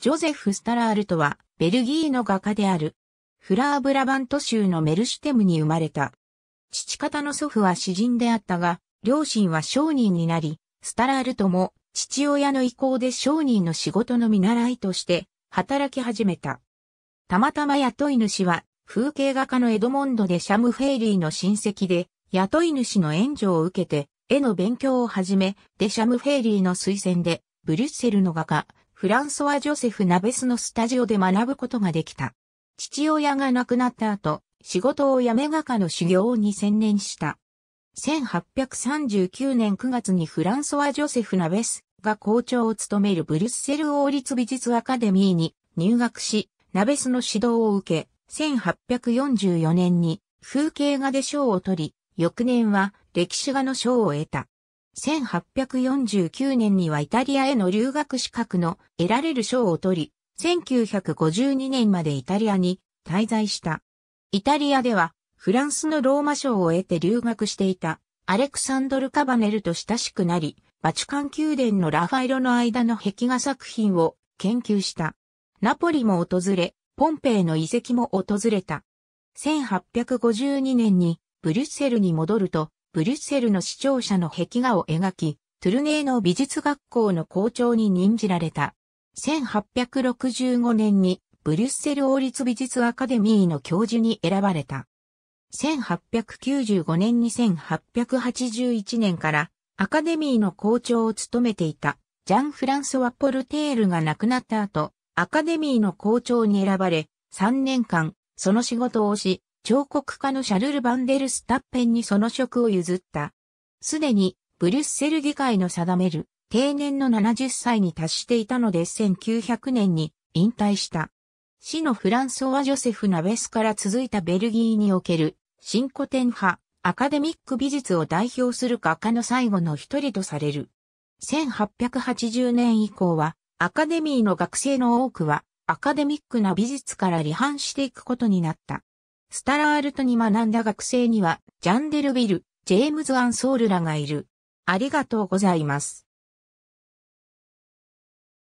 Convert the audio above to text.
ジョゼフ・スタラールとは、ベルギーの画家である。フラー・ブラバント州のメルシュテムに生まれた。父方の祖父は詩人であったが、両親は商人になり、スタラールとも父親の意向で商人の仕事の見習いとして働き始めた。たまたま雇い主は風景画家のエドモンド・でシャムフェイリーの親戚で雇い主の援助を受けて絵の勉強を始め、デシャムフェイリーの推薦でブリュッセルの画家、フランソワ・ジョセフ・ナベスのスタジオで学ぶことができた。父親が亡くなった後、仕事を辞め画家の修行に専念した。1839年9月にフランソワ・ジョセフ・ナベスが校長を務めるブリュッセル王立美術アカデミーに入学し、ナベスの指導を受け、1844年に風景画で賞を取り、翌年は歴史画の賞を得た。1849年にはイタリアへの留学資格の得られる賞を取り、1952年までイタリアに滞在した。イタリアではフランスのローマ賞を得て留学していたアレクサンドル・カバネルと親しくなり、バチカン宮殿のラファイロの間の壁画作品を研究した。ナポリも訪れ、ポンペイの遺跡も訪れた。1852年にブリュッセルに戻ると、ブリュッセルの視聴者の壁画を描き、トゥルネーの美術学校の校長に任じられた。1865年にブリュッセル王立美術アカデミーの教授に選ばれた。1895年に1881年からアカデミーの校長を務めていたジャン・フランソワ・ポルテールが亡くなった後、アカデミーの校長に選ばれ、3年間、その仕事をし、彫刻家のシャルル・バンデルスタッペンにその職を譲った。すでに、ブリュッセル議会の定める、定年の70歳に達していたので1900年に引退した。死のフランソワ・ジョセフ・ナベスから続いたベルギーにおける、新古典派、アカデミック美術を代表する画家の最後の一人とされる。1880年以降は、アカデミーの学生の多くは、アカデミックな美術から離反していくことになった。スタラールトに学んだ学生には、ジャンデルビル、ジェームズ・アンソールらがいる。ありがとうございます。